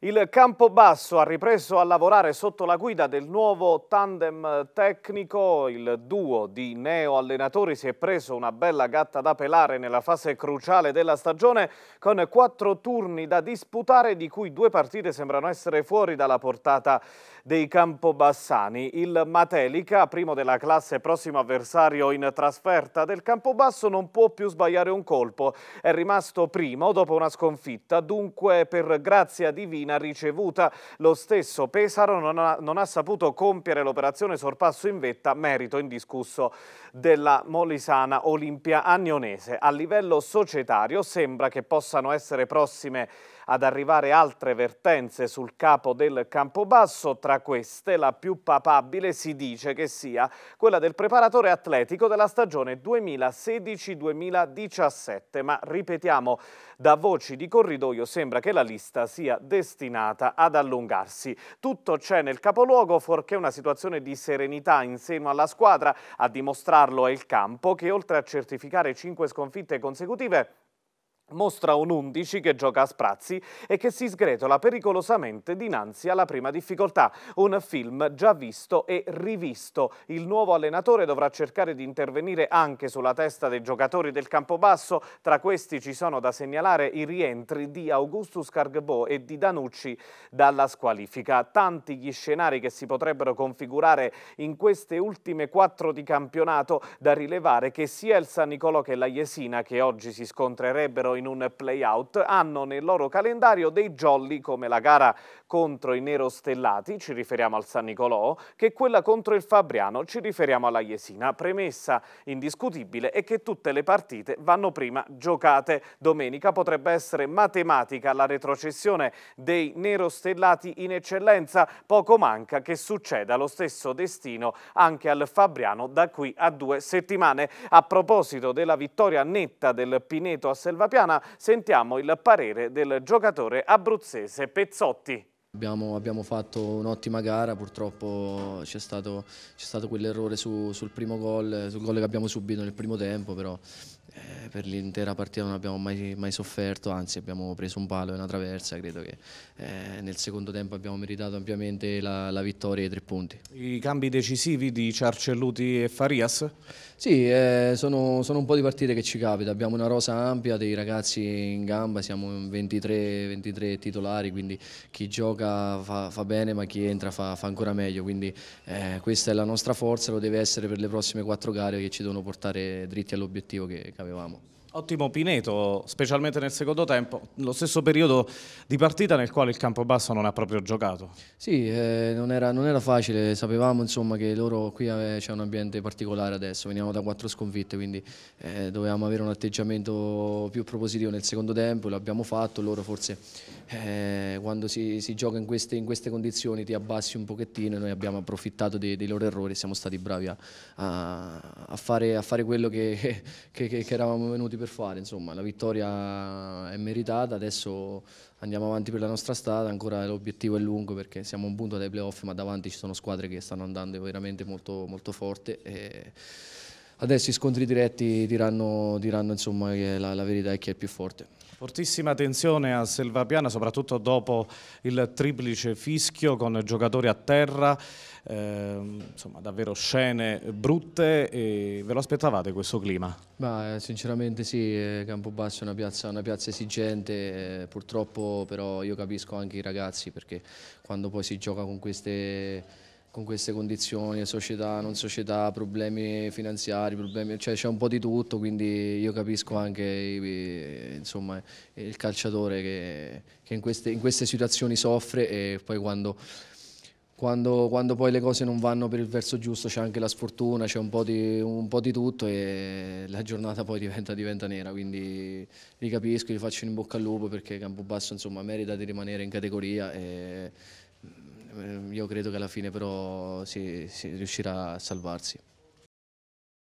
Il Campobasso ha ripreso a lavorare sotto la guida del nuovo tandem tecnico. Il duo di neo-allenatori si è preso una bella gatta da pelare nella fase cruciale della stagione con quattro turni da disputare di cui due partite sembrano essere fuori dalla portata dei Campobassani. Il Matelica, primo della classe prossimo avversario in trasferta del Campobasso, non può più sbagliare un colpo. È rimasto primo dopo una sconfitta, dunque per grazia divina in ricevuta. Lo stesso Pesaro non ha, non ha saputo compiere l'operazione sorpasso in vetta, merito indiscusso della Molisana Olimpia Agnonese. A livello societario sembra che possano essere prossime ad arrivare altre vertenze sul capo del Campobasso, tra queste la più papabile si dice che sia quella del preparatore atletico della stagione 2016-2017, ma ripetiamo, da voci di corridoio sembra che la lista sia destinata destinata ad allungarsi. Tutto c'è nel capoluogo, fuorché una situazione di serenità in seno alla squadra. A dimostrarlo è il campo, che oltre a certificare 5 sconfitte consecutive, mostra un 11 che gioca a sprazzi e che si sgretola pericolosamente dinanzi alla prima difficoltà. Un film già visto e rivisto. Il nuovo allenatore dovrà cercare di intervenire anche sulla testa dei giocatori del Campobasso. Tra questi ci sono da segnalare i rientri di Augustus Cargbo e di Danucci dalla squalifica. Tanti gli scenari che si potrebbero configurare in queste ultime quattro di campionato da rilevare che sia il San Nicolò che la Jesina che oggi si scontrerebbero in un play-out, hanno nel loro calendario dei jolly come la gara contro i Nero Stellati, ci riferiamo al San Nicolò, che quella contro il Fabriano, ci riferiamo alla Jesina. Premessa indiscutibile è che tutte le partite vanno prima giocate. Domenica potrebbe essere matematica la retrocessione dei Nero Stellati in eccellenza, poco manca che succeda lo stesso destino anche al Fabriano da qui a due settimane. A proposito della vittoria netta del Pineto a Selvapiano, Salernitana. Sentiamo il parere del giocatore abruzzese Pezzotti. Abbiamo, abbiamo, fatto un'ottima gara, purtroppo c'è stato, stato quell'errore su, sul primo gol, sul gol che abbiamo subito nel primo tempo, però eh, per l'intera partita non abbiamo mai, mai, sofferto, anzi abbiamo preso un palo e una traversa, credo che eh, nel secondo tempo abbiamo meritato ampiamente la, la vittoria e i tre punti. I cambi decisivi di Ciarcelluti e Farias? Sì, eh, sono, sono, un po' di partite che ci capita, abbiamo una rosa ampia dei ragazzi in gamba, siamo 23, 23 titolari, quindi chi gioca fa, fa bene ma chi entra fa, fa ancora meglio, quindi eh, questa è la nostra forza, lo deve essere per le prossime quattro gare che ci devono portare dritti all'obiettivo che, che avevamo. Ottimo Pineto, specialmente nel secondo tempo, lo stesso periodo di partita nel quale il Campobasso non ha proprio giocato. Sì, eh, non, era, non, era, facile, sapevamo insomma, che loro qui eh, c'è un ambiente particolare adesso, veniamo da quattro sconfitte, quindi eh, dovevamo avere un atteggiamento più propositivo nel secondo tempo, l'abbiamo fatto, loro forse eh, quando si, si gioca in queste, in queste, condizioni ti abbassi un pochettino e noi abbiamo approfittato dei, dei loro errori, siamo stati bravi a, a, a, fare, a fare, quello che, che, che, che eravamo venuti per per fare, insomma la vittoria è meritata, adesso andiamo avanti per la nostra strada, ancora l'obiettivo è lungo perché siamo a un punto dai playoff ma davanti ci sono squadre che stanno andando veramente molto, molto forte. E... Adesso i scontri diretti diranno, diranno insomma, che la, la verità è chi è il più forte. Fortissima tensione a Selvapiana, soprattutto dopo il triplice fischio con giocatori a terra, eh, insomma davvero scene brutte e ve lo aspettavate questo clima? Bah, eh, sinceramente sì, eh, Campobasso è una piazza, una piazza esigente, eh, purtroppo però io capisco anche i ragazzi perché quando poi si gioca con queste con queste condizioni, società, non società, problemi finanziari, problemi, cioè c'è un po' di tutto, quindi io capisco anche insomma, il calciatore che, che in, queste, in, queste, situazioni soffre e poi quando, quando, quando, poi le cose non vanno per il verso giusto c'è anche la sfortuna, c'è un, un, po' di tutto e la giornata poi diventa, diventa, nera, quindi li capisco, li faccio in bocca al lupo perché Campobasso insomma, merita di rimanere in categoria. E, Ehm, io credo che alla fine però si, si riuscirà a salvarsi.